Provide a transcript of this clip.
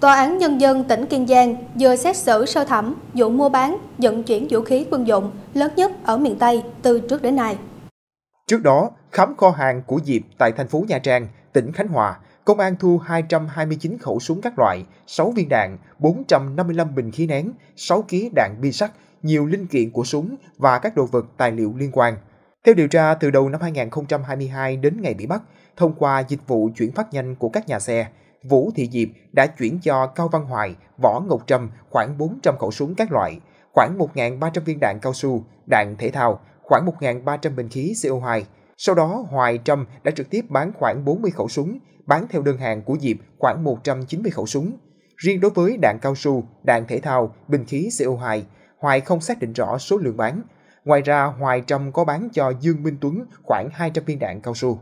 Tòa án Nhân dân tỉnh Kiên Giang vừa xét xử sơ thẩm vụ mua bán, vận chuyển vũ khí quân dụng lớn nhất ở miền Tây từ trước đến nay. Trước đó, khám kho hàng của Diệp tại thành phố Nha Trang, tỉnh Khánh Hòa, công an thu 229 khẩu súng các loại, 6 viên đạn, 455 bình khí nén, 6 ký đạn bi sắt, nhiều linh kiện của súng và các đồ vật tài liệu liên quan. Theo điều tra, từ đầu năm 2022 đến ngày bị bắt, thông qua dịch vụ chuyển phát nhanh của các nhà xe, Vũ Thị Diệp đã chuyển cho Cao Văn Hoài, Võ Ngọc Trâm khoảng 400 khẩu súng các loại, khoảng 1.300 viên đạn cao su, đạn thể thao, khoảng 1.300 bình khí CO2. Sau đó, Hoài Trâm đã trực tiếp bán khoảng 40 khẩu súng, bán theo đơn hàng của Diệp khoảng 190 khẩu súng. Riêng đối với đạn cao su, đạn thể thao, bình khí CO2, Hoài không xác định rõ số lượng bán. Ngoài ra, Hoài Trâm có bán cho Dương Minh Tuấn khoảng 200 viên đạn cao su.